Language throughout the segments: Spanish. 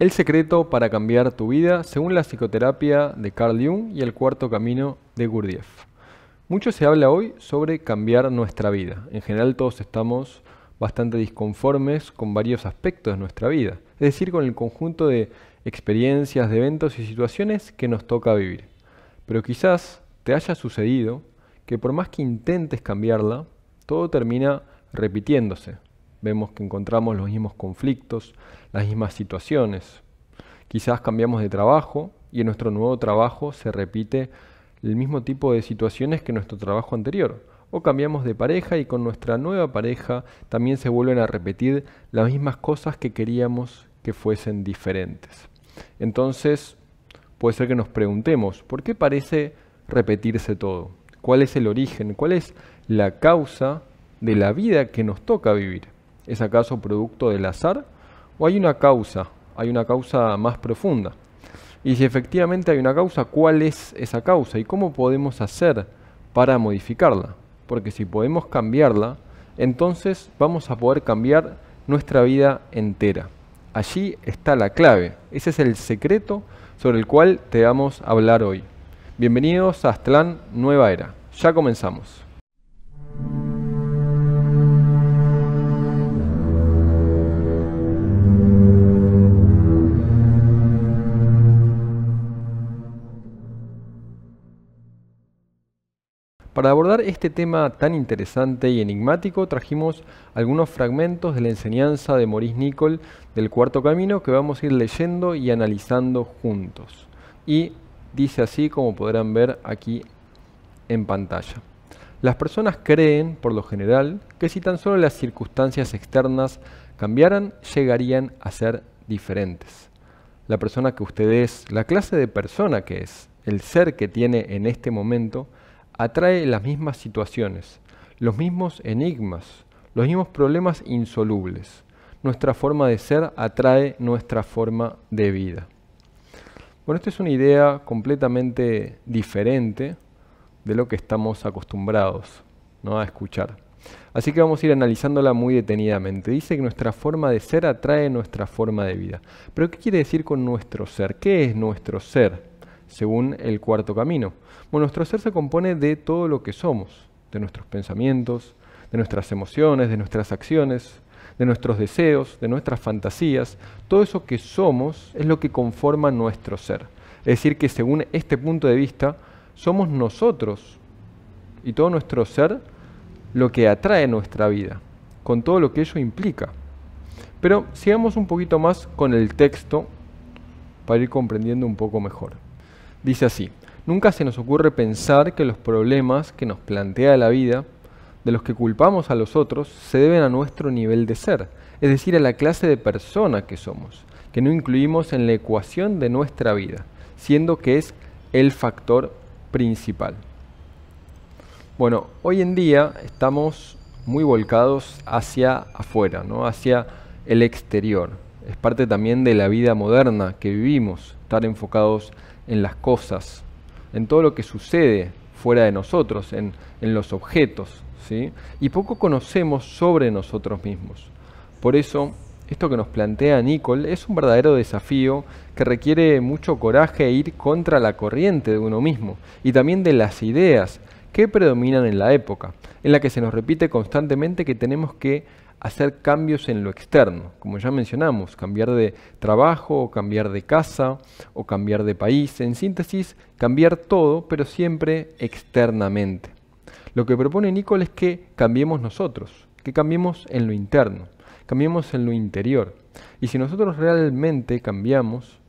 El secreto para cambiar tu vida según la psicoterapia de Carl Jung y el cuarto camino de Gurdjieff. Mucho se habla hoy sobre cambiar nuestra vida. En general todos estamos bastante disconformes con varios aspectos de nuestra vida, es decir, con el conjunto de experiencias, de eventos y situaciones que nos toca vivir. Pero quizás te haya sucedido que por más que intentes cambiarla, todo termina repitiéndose, vemos que encontramos los mismos conflictos, las mismas situaciones. Quizás cambiamos de trabajo y en nuestro nuevo trabajo se repite el mismo tipo de situaciones que nuestro trabajo anterior. O cambiamos de pareja y con nuestra nueva pareja también se vuelven a repetir las mismas cosas que queríamos que fuesen diferentes. Entonces, puede ser que nos preguntemos, ¿por qué parece repetirse todo? ¿Cuál es el origen? ¿Cuál es la causa de la vida que nos toca vivir? ¿Es acaso producto del azar? ¿O hay una causa? ¿Hay una causa más profunda? Y si efectivamente hay una causa, ¿cuál es esa causa? ¿Y cómo podemos hacer para modificarla? Porque si podemos cambiarla, entonces vamos a poder cambiar nuestra vida entera. Allí está la clave. Ese es el secreto sobre el cual te vamos a hablar hoy. Bienvenidos a Astlan Nueva Era. Ya comenzamos. Para abordar este tema tan interesante y enigmático, trajimos algunos fragmentos de la enseñanza de Maurice Nicoll del Cuarto Camino que vamos a ir leyendo y analizando juntos. Y dice así como podrán ver aquí en pantalla. Las personas creen, por lo general, que si tan solo las circunstancias externas cambiaran, llegarían a ser diferentes. La persona que usted es, la clase de persona que es, el ser que tiene en este momento, atrae las mismas situaciones, los mismos enigmas, los mismos problemas insolubles. Nuestra forma de ser atrae nuestra forma de vida. Bueno, esta es una idea completamente diferente de lo que estamos acostumbrados a escuchar. Así que vamos a ir analizándola muy detenidamente. Dice que nuestra forma de ser atrae nuestra forma de vida. Pero ¿qué quiere decir con nuestro ser? ¿Qué es nuestro ser? según el cuarto camino. nuestro ser se compone de todo lo que somos, de nuestros pensamientos, de nuestras emociones, de nuestras acciones, de nuestros deseos, de nuestras fantasías. Todo eso que somos es lo que conforma nuestro ser. Es decir, que según este punto de vista, somos nosotros y todo nuestro ser lo que atrae nuestra vida, con todo lo que ello implica. Pero sigamos un poquito más con el texto para ir comprendiendo un poco mejor. Dice así, nunca se nos ocurre pensar que los problemas que nos plantea la vida, de los que culpamos a los otros, se deben a nuestro nivel de ser, es decir, a la clase de persona que somos, que no incluimos en la ecuación de nuestra vida, siendo que es el factor principal. Bueno, hoy en día estamos muy volcados hacia afuera, ¿no? hacia el exterior. Es parte también de la vida moderna que vivimos, estar enfocados en las cosas, en todo lo que sucede fuera de nosotros, en, los objetos, ¿sí? y poco conocemos sobre nosotros mismos. Por eso, esto que nos plantea Nicole es un verdadero desafío que requiere mucho coraje e ir contra la corriente de uno mismo y también de las ideas que predominan en la época, en la que se nos repite constantemente que tenemos que hacer cambios en lo externo, como ya mencionamos, cambiar de trabajo, o cambiar de casa, o cambiar de país. En síntesis, cambiar todo, pero siempre externamente. Lo que propone nicole es que cambiemos nosotros, que cambiemos en lo interno, cambiemos en lo interior. Y si nosotros realmente cambiamos,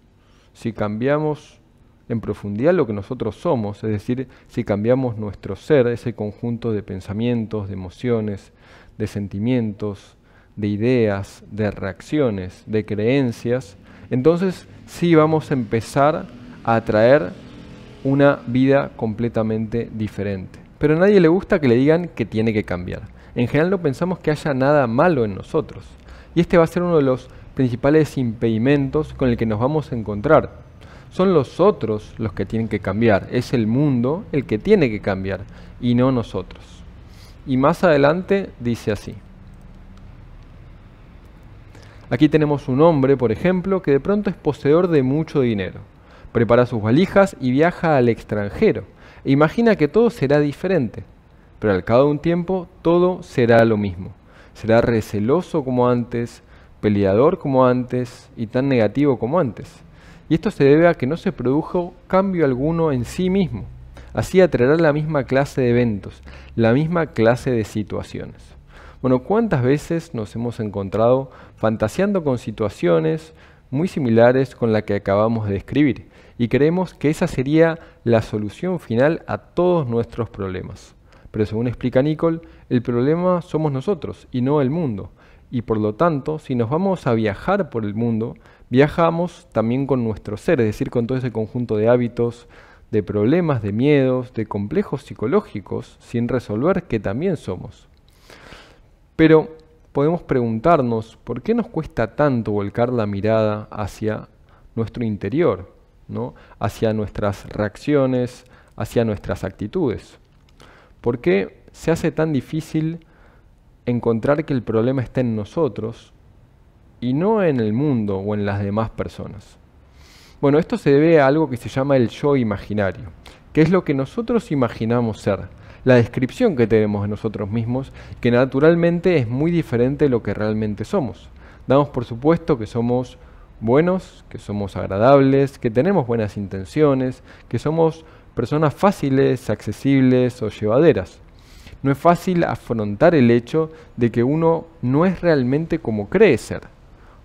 si cambiamos en profundidad lo que nosotros somos, es decir, si cambiamos nuestro ser, ese conjunto de pensamientos, de emociones, de sentimientos, de ideas, de reacciones, de creencias, entonces sí vamos a empezar a atraer una vida completamente diferente. Pero a nadie le gusta que le digan que tiene que cambiar. En general no pensamos que haya nada malo en nosotros. Y este va a ser uno de los principales impedimentos con el que nos vamos a encontrar. Son los otros los que tienen que cambiar. Es el mundo el que tiene que cambiar y no nosotros. Y más adelante dice así. Aquí tenemos un hombre, por ejemplo, que de pronto es poseedor de mucho dinero. Prepara sus valijas y viaja al extranjero. E imagina que todo será diferente. Pero al cabo de un tiempo todo será lo mismo. Será receloso como antes, peleador como antes y tan negativo como antes. Y esto se debe a que no se produjo cambio alguno en sí mismo. Así atraerá la misma clase de eventos, la misma clase de situaciones. Bueno, ¿cuántas veces nos hemos encontrado fantaseando con situaciones muy similares con la que acabamos de describir? Y creemos que esa sería la solución final a todos nuestros problemas. Pero según explica Nicole, el problema somos nosotros y no el mundo. Y por lo tanto, si nos vamos a viajar por el mundo, viajamos también con nuestro ser, es decir, con todo ese conjunto de hábitos, de problemas, de miedos, de complejos psicológicos sin resolver que también somos. Pero podemos preguntarnos por qué nos cuesta tanto volcar la mirada hacia nuestro interior, ¿no? hacia nuestras reacciones, hacia nuestras actitudes. ¿Por qué se hace tan difícil encontrar que el problema está en nosotros y no en el mundo o en las demás personas? Bueno, esto se debe a algo que se llama el yo imaginario, que es lo que nosotros imaginamos ser, la descripción que tenemos de nosotros mismos, que naturalmente es muy diferente de lo que realmente somos. Damos por supuesto que somos buenos, que somos agradables, que tenemos buenas intenciones, que somos personas fáciles, accesibles o llevaderas. No es fácil afrontar el hecho de que uno no es realmente como cree ser.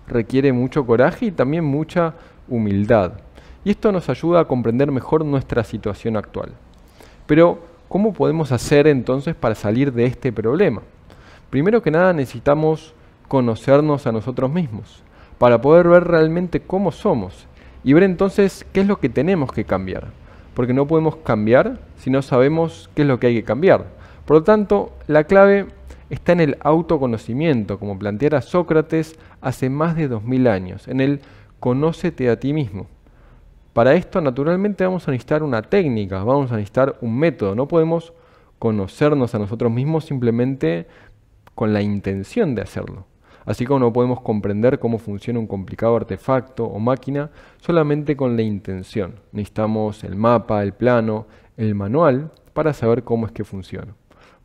Requiere mucho coraje y también mucha humildad. Y esto nos ayuda a comprender mejor nuestra situación actual. Pero, ¿cómo podemos hacer entonces para salir de este problema? Primero que nada necesitamos conocernos a nosotros mismos, para poder ver realmente cómo somos y ver entonces qué es lo que tenemos que cambiar. Porque no podemos cambiar si no sabemos qué es lo que hay que cambiar. Por lo tanto, la clave está en el autoconocimiento, como planteara Sócrates hace más de 2000 años, en el conócete a ti mismo. Para esto naturalmente vamos a necesitar una técnica, vamos a necesitar un método, no podemos conocernos a nosotros mismos simplemente con la intención de hacerlo. Así como no podemos comprender cómo funciona un complicado artefacto o máquina solamente con la intención. Necesitamos el mapa, el plano, el manual para saber cómo es que funciona.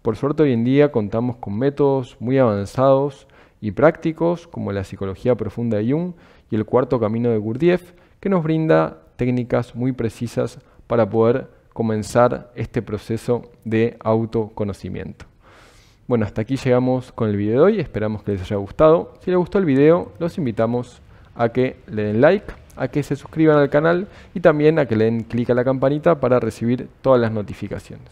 Por suerte hoy en día contamos con métodos muy avanzados y prácticos como la psicología profunda de Jung y el cuarto camino de Gurdjieff, que nos brinda técnicas muy precisas para poder comenzar este proceso de autoconocimiento. Bueno, hasta aquí llegamos con el video de hoy, esperamos que les haya gustado. Si les gustó el video, los invitamos a que le den like, a que se suscriban al canal y también a que le den clic a la campanita para recibir todas las notificaciones.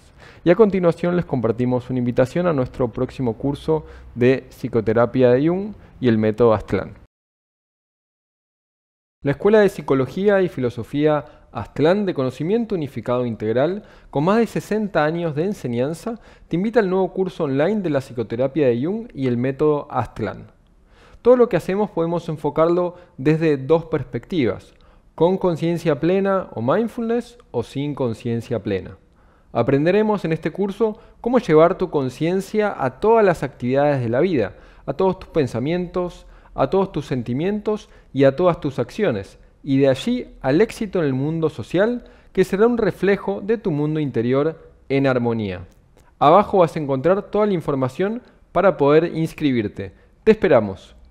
Y a continuación les compartimos una invitación a nuestro próximo curso de psicoterapia de Jung y el método Aztlán. La Escuela de Psicología y Filosofía Aztlán de Conocimiento Unificado Integral, con más de 60 años de enseñanza, te invita al nuevo curso online de la psicoterapia de Jung y el método Aztlán. Todo lo que hacemos podemos enfocarlo desde dos perspectivas, con conciencia plena o mindfulness o sin conciencia plena. Aprenderemos en este curso cómo llevar tu conciencia a todas las actividades de la vida, a todos tus pensamientos, a todos tus sentimientos y a todas tus acciones, y de allí al éxito en el mundo social, que será un reflejo de tu mundo interior en armonía. Abajo vas a encontrar toda la información para poder inscribirte. Te esperamos.